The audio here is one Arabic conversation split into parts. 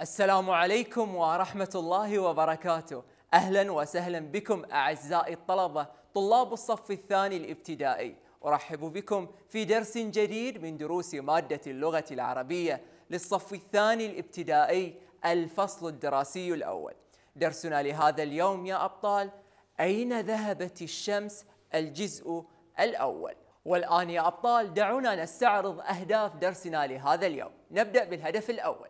السلام عليكم ورحمة الله وبركاته أهلا وسهلا بكم أعزائي الطلبة طلاب الصف الثاني الابتدائي أرحب بكم في درس جديد من دروس مادة اللغة العربية للصف الثاني الابتدائي الفصل الدراسي الأول درسنا لهذا اليوم يا أبطال أين ذهبت الشمس الجزء الأول والآن يا أبطال دعونا نستعرض أهداف درسنا لهذا اليوم نبدأ بالهدف الأول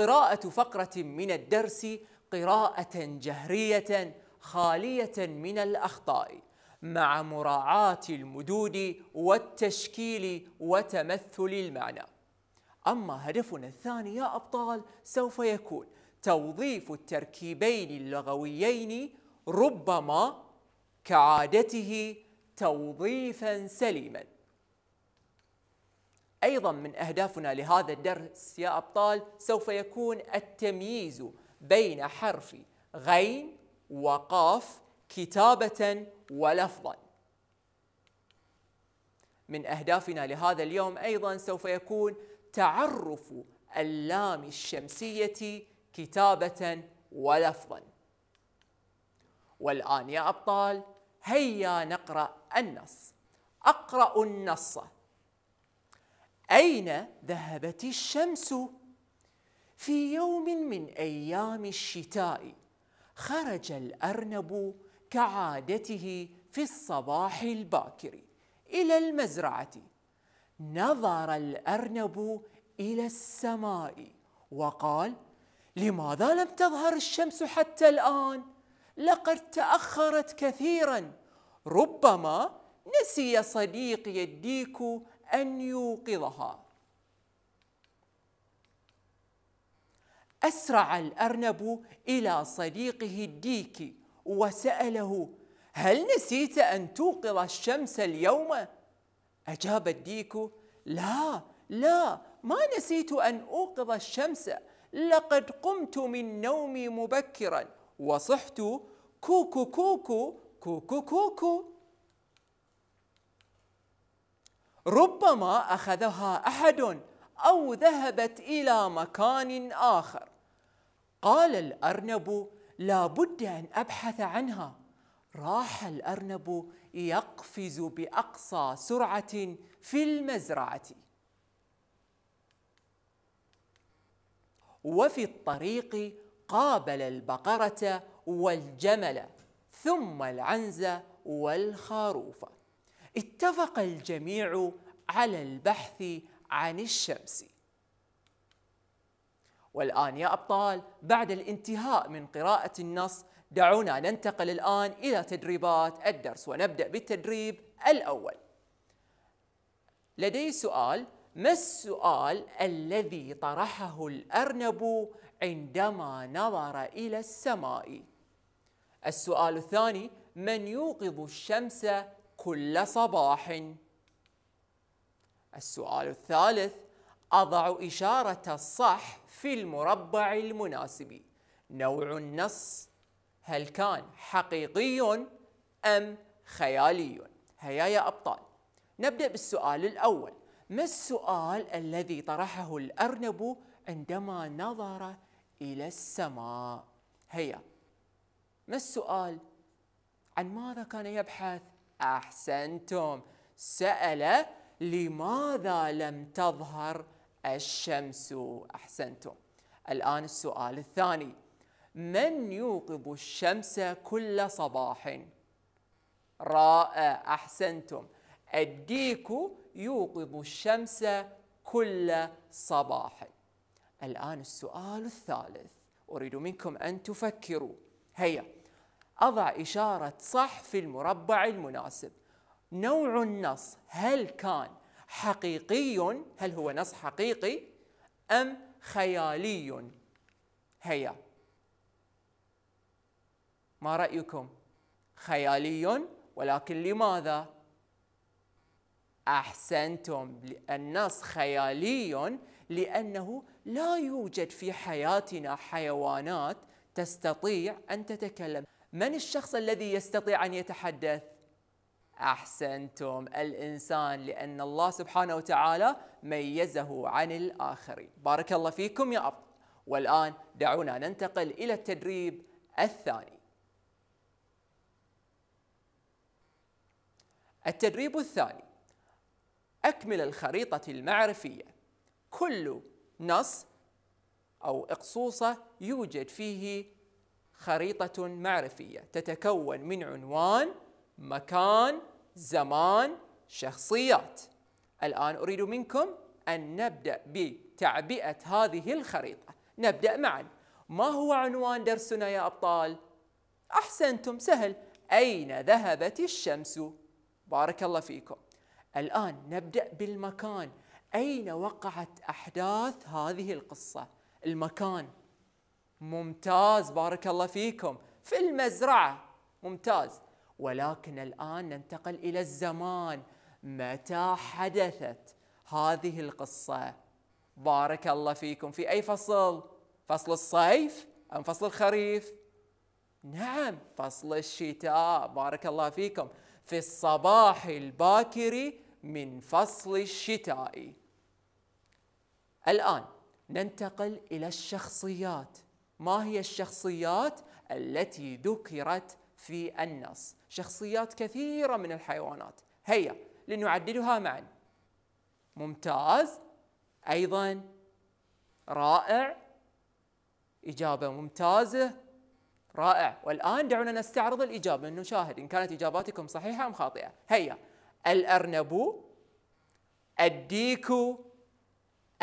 قراءة فقرة من الدرس قراءة جهرية خالية من الأخطاء مع مراعاة المدود والتشكيل وتمثل المعنى أما هدفنا الثاني يا أبطال سوف يكون توظيف التركيبين اللغويين ربما كعادته توظيفا سليما أيضا من أهدافنا لهذا الدرس يا أبطال سوف يكون التمييز بين حرف غين وقاف كتابة ولفظا من أهدافنا لهذا اليوم أيضا سوف يكون تعرف اللام الشمسية كتابة ولفظا والآن يا أبطال هيا نقرأ النص أقرأ النص أين ذهبت الشمس؟ في يوم من أيام الشتاء خرج الأرنب كعادته في الصباح الباكر إلى المزرعة نظر الأرنب إلى السماء وقال لماذا لم تظهر الشمس حتى الآن؟ لقد تأخرت كثيراً ربما نسي صديقي الديك أن يوقظها أسرع الأرنب إلى صديقه الديكي وسأله هل نسيت أن توقظ الشمس اليوم؟ أجاب الديك لا لا ما نسيت أن أوقظ الشمس لقد قمت من نومي مبكرا وصحت كوكو كوكو كوكو كوكو ربما اخذها احد او ذهبت الى مكان اخر قال الارنب لا بد ان ابحث عنها راح الارنب يقفز باقصى سرعه في المزرعه وفي الطريق قابل البقره والجمل ثم العنز والخروف اتفق الجميع على البحث عن الشمس والآن يا أبطال بعد الانتهاء من قراءة النص دعونا ننتقل الآن إلى تدريبات الدرس ونبدأ بالتدريب الأول لدي سؤال ما السؤال الذي طرحه الأرنب عندما نظر إلى السماء؟ السؤال الثاني من يوقظ الشمس كل صباح السؤال الثالث أضع إشارة الصح في المربع المناسب نوع النص هل كان حقيقي أم خيالي هيا يا أبطال نبدأ بالسؤال الأول ما السؤال الذي طرحه الأرنب عندما نظر إلى السماء هيا ما السؤال عن ماذا كان يبحث أحسنتم سأل لماذا لم تظهر الشمس أحسنتم الآن السؤال الثاني من يوقظ الشمس كل صباح رائع أحسنتم الديك يوقظ الشمس كل صباح الآن السؤال الثالث أريد منكم أن تفكروا هيا أضع إشارة صح في المربع المناسب نوع النص هل كان حقيقي هل هو نص حقيقي أم خيالي هيا ما رأيكم خيالي ولكن لماذا أحسنتم النص خيالي لأنه لا يوجد في حياتنا حيوانات تستطيع أن تتكلم من الشخص الذي يستطيع أن يتحدث؟ أحسنتم الإنسان لأن الله سبحانه وتعالى ميزه عن الآخرين بارك الله فيكم يا أرض والآن دعونا ننتقل إلى التدريب الثاني التدريب الثاني أكمل الخريطة المعرفية كل نص أو إقصوصة يوجد فيه خريطة معرفية تتكون من عنوان، مكان، زمان، شخصيات. الآن أريد منكم أن نبدأ بتعبئة هذه الخريطة. نبدأ معا. ما هو عنوان درسنا يا أبطال؟ أحسنتم سهل. أين ذهبت الشمس؟ بارك الله فيكم. الآن نبدأ بالمكان. أين وقعت أحداث هذه القصة؟ المكان ممتاز بارك الله فيكم في المزرعة ممتاز ولكن الآن ننتقل إلى الزمان متى حدثت هذه القصة بارك الله فيكم في أي فصل فصل الصيف أم فصل الخريف نعم فصل الشتاء بارك الله فيكم في الصباح الباكر من فصل الشتاء الآن ننتقل إلى الشخصيات ما هي الشخصيات التي ذكرت في النص شخصيات كثيرة من الحيوانات هيا لنعددها معا ممتاز أيضا رائع إجابة ممتازة رائع والآن دعونا نستعرض الإجابة نشاهد إن كانت إجاباتكم صحيحة أم خاطئة هيا الأرنب الديك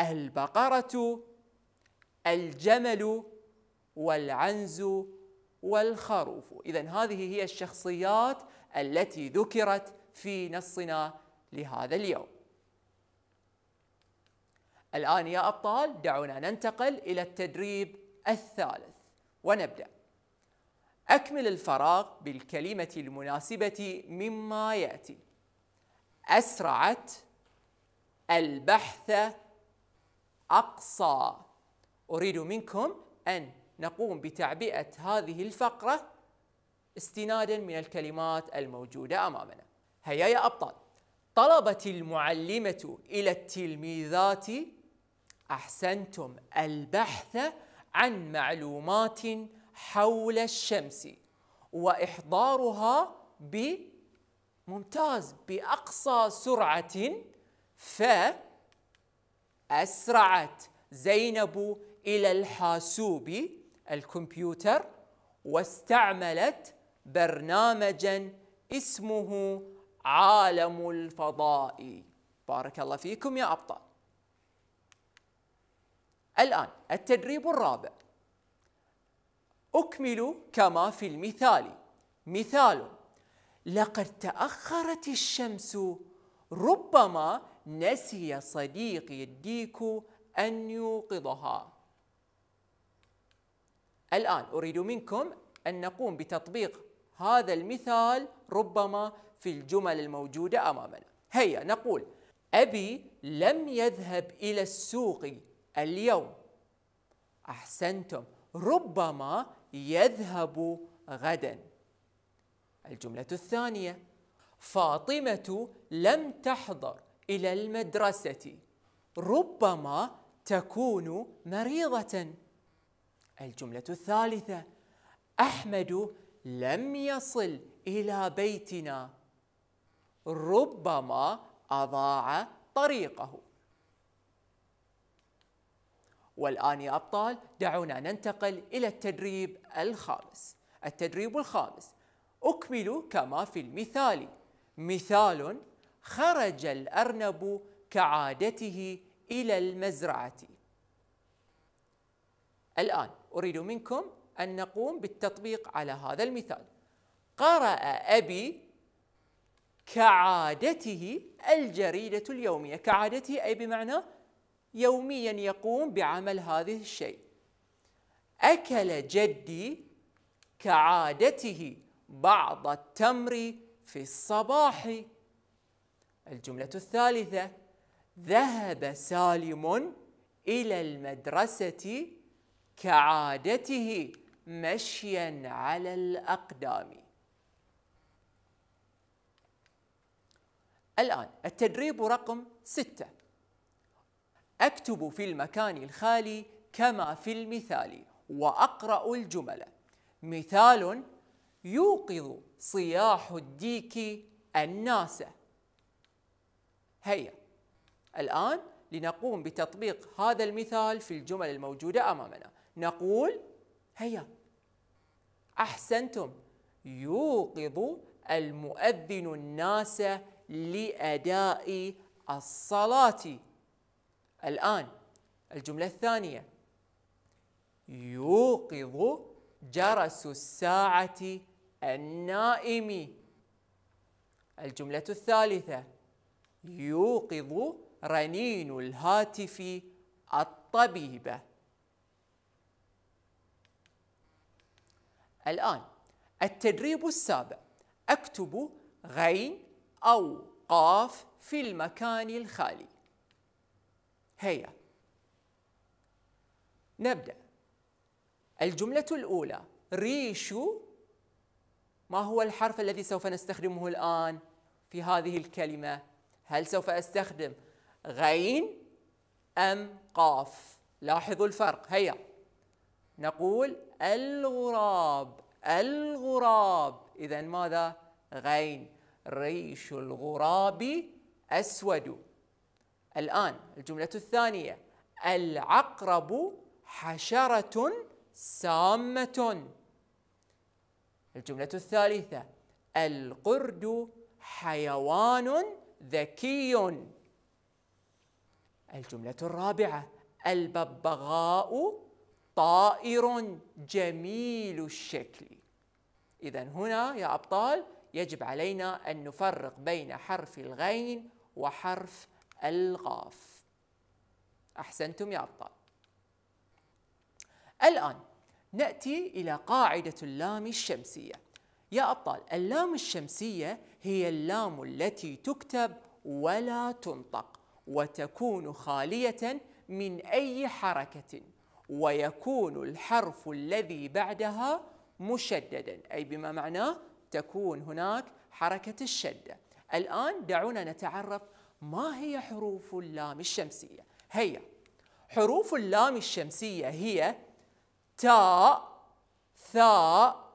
البقرة الجمل والعنز والخروف إذا هذه هي الشخصيات التي ذكرت في نصنا لهذا اليوم الآن يا أبطال دعونا ننتقل إلى التدريب الثالث ونبدأ أكمل الفراغ بالكلمة المناسبة مما يأتي أسرعت البحث أقصى أريد منكم أن نقوم بتعبئة هذه الفقرة استنادا من الكلمات الموجودة أمامنا هيا يا أبطال طلبت المعلمة إلى التلميذات أحسنتم البحث عن معلومات حول الشمس وإحضارها بممتاز بأقصى سرعة فأسرعت زينب إلى الحاسوب الكمبيوتر واستعملت برنامجا اسمه عالم الفضاء بارك الله فيكم يا أبطال الآن التدريب الرابع أكمل كما في المثال مثال لقد تأخرت الشمس ربما نسي صديقي الديك أن يوقظها الآن أريد منكم أن نقوم بتطبيق هذا المثال ربما في الجمل الموجودة أمامنا هيا نقول أبي لم يذهب إلى السوق اليوم أحسنتم ربما يذهب غدا الجملة الثانية فاطمة لم تحضر إلى المدرسة ربما تكون مريضة الجملة الثالثة أحمد لم يصل إلى بيتنا ربما أضاع طريقه والآن يا أبطال دعونا ننتقل إلى التدريب الخامس التدريب الخامس أكمل كما في المثال مثال خرج الأرنب كعادته إلى المزرعة الآن أريد منكم أن نقوم بالتطبيق على هذا المثال قرأ أبي كعادته الجريدة اليومية كعادته أي بمعنى يوميا يقوم بعمل هذه الشيء أكل جدي كعادته بعض التمر في الصباح الجملة الثالثة ذهب سالم إلى المدرسة كعادته مشيا على الأقدام الآن التدريب رقم ستة أكتب في المكان الخالي كما في المثال وأقرأ الجمل مثال يوقظ صياح الديك الناس هيا الآن لنقوم بتطبيق هذا المثال في الجمل الموجودة أمامنا نقول هيا أحسنتم يوقظ المؤذن الناس لأداء الصلاة الآن الجملة الثانية يوقظ جرس الساعة النائم الجملة الثالثة يوقظ رنين الهاتف الطبيبة الآن التدريب السابع أكتب غين أو قاف في المكان الخالي هيا نبدأ الجملة الأولى ريش ما هو الحرف الذي سوف نستخدمه الآن في هذه الكلمة هل سوف أستخدم غين أم قاف لاحظوا الفرق هيا نقول الغراب الغراب إذا ماذا؟ غين ريش الغراب أسود الآن الجملة الثانية العقرب حشرة سامة الجملة الثالثة القرد حيوان ذكي الجملة الرابعة الببغاء طائر جميل الشكل إذا هنا يا أبطال يجب علينا أن نفرق بين حرف الغين وحرف الغاف أحسنتم يا أبطال الآن نأتي إلى قاعدة اللام الشمسية يا أبطال اللام الشمسية هي اللام التي تكتب ولا تنطق وتكون خالية من أي حركة ويكون الحرف الذي بعدها مشددا أي بما معناه تكون هناك حركة الشدة الآن دعونا نتعرف ما هي حروف اللام الشمسية هيا حروف اللام الشمسية هي تاء ثاء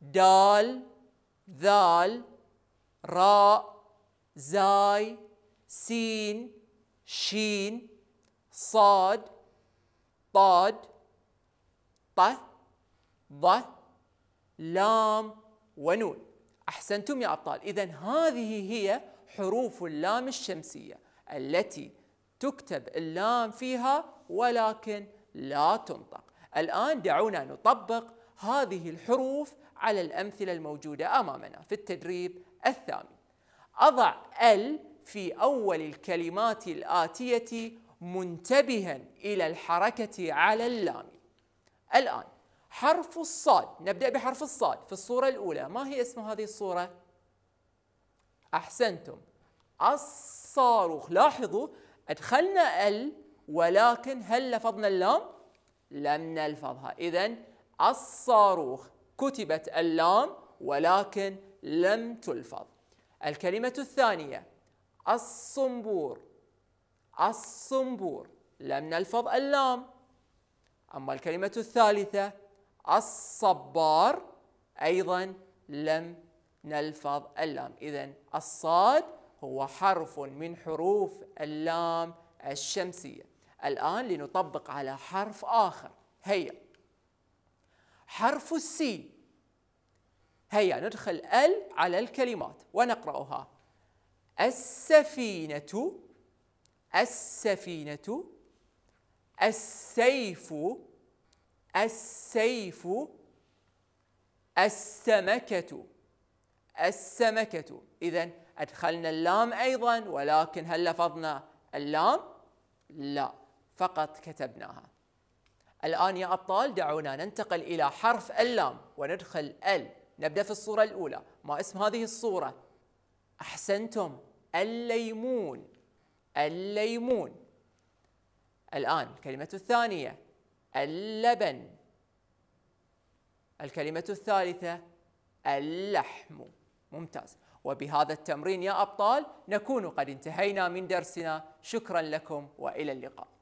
دال ذال راء زاي سين شين صاد طاد ط ض لام ونون أحسنتم يا أبطال إذا هذه هي حروف اللام الشمسية التي تكتب اللام فيها ولكن لا تنطق الآن دعونا نطبق هذه الحروف على الأمثلة الموجودة أمامنا في التدريب الثاني أضع ال في أول الكلمات الآتية منتبها إلى الحركة على اللام الآن حرف الصاد نبدأ بحرف الصاد في الصورة الأولى ما هي اسم هذه الصورة؟ أحسنتم الصاروخ لاحظوا أدخلنا ال ولكن هل لفظنا اللام؟ لم نلفظها إذا الصاروخ كتبت اللام ولكن لم تلفظ الكلمة الثانية الصنبور الصنبور لم نلفظ اللام أما الكلمة الثالثة الصبار أيضا لم نلفظ اللام إذا الصاد هو حرف من حروف اللام الشمسية الآن لنطبق على حرف آخر هيا حرف السين هيا ندخل ال على الكلمات ونقرأها السفينة السفينة السيف السيف السمكة السمكة إذا أدخلنا اللام أيضا ولكن هل لفظنا اللام؟ لا فقط كتبناها الآن يا أبطال دعونا ننتقل إلى حرف اللام وندخل ال نبدأ في الصورة الأولى ما اسم هذه الصورة؟ أحسنتم الليمون الليمون الآن الكلمة الثانية اللبن الكلمة الثالثة اللحم ممتاز وبهذا التمرين يا أبطال نكون قد انتهينا من درسنا شكرا لكم وإلى اللقاء